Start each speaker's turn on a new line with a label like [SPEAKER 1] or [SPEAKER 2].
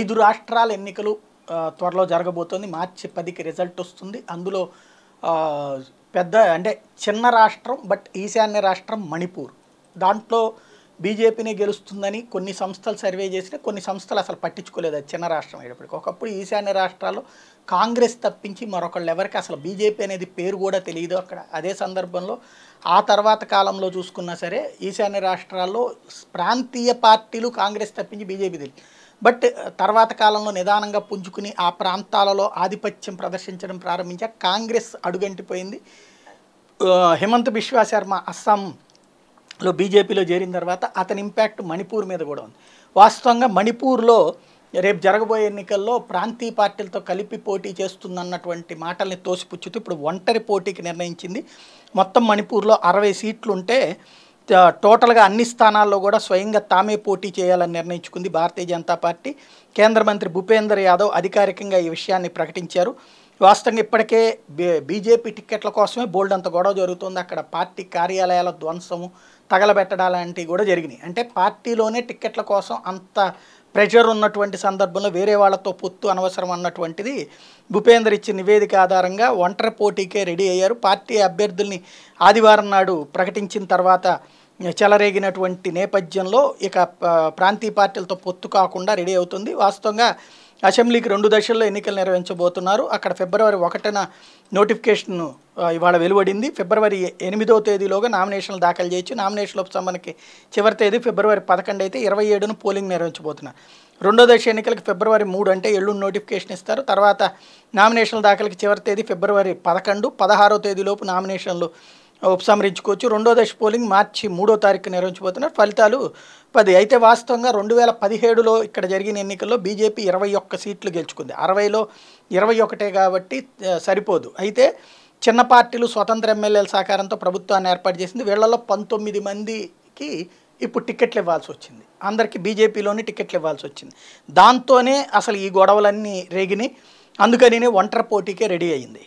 [SPEAKER 1] ఐదు రాష్ట్రాల ఎన్నికలు త్వరలో జరగబోతోంది మార్చి పదికి రిజల్ట్ వస్తుంది అందులో పెద్ద అంటే చిన్న రాష్ట్రం బట్ ఈశాన్య రాష్ట్రం మణిపూర్ దాంట్లో బీజేపీని గెలుస్తుందని కొన్ని సంస్థలు సర్వే చేసినా కొన్ని సంస్థలు అసలు పట్టించుకోలేదు అది చిన్న రాష్ట్రం అయ్యేటప్పటికి ఒకప్పుడు ఈశాన్య రాష్ట్రాల్లో కాంగ్రెస్ తప్పించి మరొకళ్ళు ఎవరికి అసలు బీజేపీ అనేది పేరు కూడా తెలియదు అక్కడ అదే సందర్భంలో ఆ తర్వాత కాలంలో చూసుకున్నా సరే ఈశాన్య రాష్ట్రాల్లో ప్రాంతీయ పార్టీలు కాంగ్రెస్ తప్పించి బీజేపీ తెలియదు బట్ తర్వాత కాలంలో నిదానంగా పుంజుకుని ఆ ప్రాంతాలలో ఆధిపత్యం ప్రదర్శించడం ప్రారంభించా కాంగ్రెస్ అడుగంటిపోయింది హిమంత్ బిశ్వా శర్మ అస్సాంలో బీజేపీలో చేరిన తర్వాత అతని ఇంపాక్ట్ మణిపూర్ మీద కూడా ఉంది వాస్తవంగా మణిపూర్లో రేపు జరగబోయే ఎన్నికల్లో ప్రాంతీయ పార్టీలతో కలిపి పోటీ చేస్తుందన్నటువంటి మాటల్ని తోసిపుచ్చుతూ ఇప్పుడు ఒంటరి పోటీకి నిర్ణయించింది మొత్తం మణిపూర్లో అరవై సీట్లుంటే టోటల్గా అన్ని స్థానాల్లో కూడా స్వయంగా తామే పోటీ చేయాలని నిర్ణయించుకుంది భారతీయ జనతా పార్టీ కేంద్ర మంత్రి భూపేందర్ యాదవ్ అధికారికంగా ఈ విషయాన్ని ప్రకటించారు వాస్తవంగా ఇప్పటికే బీజేపీ టిక్కెట్ల కోసమే బోల్డ్ అంత గొడవ జరుగుతుంది అక్కడ పార్టీ కార్యాలయాల ధ్వంసము తగలబెట్టడాలంటివి కూడా జరిగినాయి అంటే పార్టీలోనే టిక్కెట్ల కోసం అంత ప్రెషర్ ఉన్నటువంటి సందర్భంలో వేరే వాళ్ళతో పొత్తు అనవసరం అన్నటువంటిది భూపేందర్ ఇచ్చిన నివేదిక ఆధారంగా ఒంటరి పోటీకే రెడీ అయ్యారు పార్టీ అభ్యర్థుల్ని ఆదివారం నాడు ప్రకటించిన తర్వాత చెలరేగినటువంటి నేపథ్యంలో ఇక ప్రాంతీయ పార్టీలతో పొత్తు కాకుండా రెడీ అవుతుంది వాస్తవంగా అసెంబ్లీకి రెండు దశల్లో ఎన్నికలు నిర్వహించబోతున్నారు అక్కడ ఫిబ్రవరి ఒకటిన నోటిఫికేషన్ ఇవాళ వెలువడింది ఫిబ్రవరి ఎనిమిదో తేదీలోగా నామినేషన్లు దాఖలు చేయొచ్చు నామినేషన్ ఉపసంహరణకి చివరి తేదీ ఫిబ్రవరి పదకొండు అయితే ఇరవై ఏడును పోలింగ్ నిర్వహించబోతున్నారు రెండో దశ ఎన్నికలకు ఫిబ్రవరి మూడు అంటే ఎల్లుండి నోటిఫికేషన్ ఇస్తారు తర్వాత నామినేషన్ల దాఖలకి చివరి తేదీ ఫిబ్రవరి పదకొండు పదహారో తేదీలోపు నామినేషన్లు ఉపసంహరించుకోవచ్చు రెండో దశ పోలింగ్ మార్చి మూడో తారీఖు నిర్వహించబోతున్నారు ఫలితాలు పది అయితే వాస్తవంగా రెండు వేల పదిహేడులో ఇక్కడ జరిగిన ఎన్నికల్లో బీజేపీ ఇరవై ఒక్క సీట్లు గెలుచుకుంది అరవైలో ఇరవై ఒకటే కాబట్టి సరిపోదు అయితే చిన్న పార్టీలు స్వతంత్ర ఎమ్మెల్యేల సహకారంతో ప్రభుత్వాన్ని ఏర్పాటు చేసింది వీళ్లలో పంతొమ్మిది మందికి ఇప్పుడు టికెట్లు ఇవ్వాల్సి వచ్చింది అందరికీ బీజేపీలోని టికెట్లు ఇవ్వాల్సి వచ్చింది దాంతోనే అసలు ఈ గొడవలన్నీ రేగిని అందుకని ఒంటరి పోటీకే రెడీ అయింది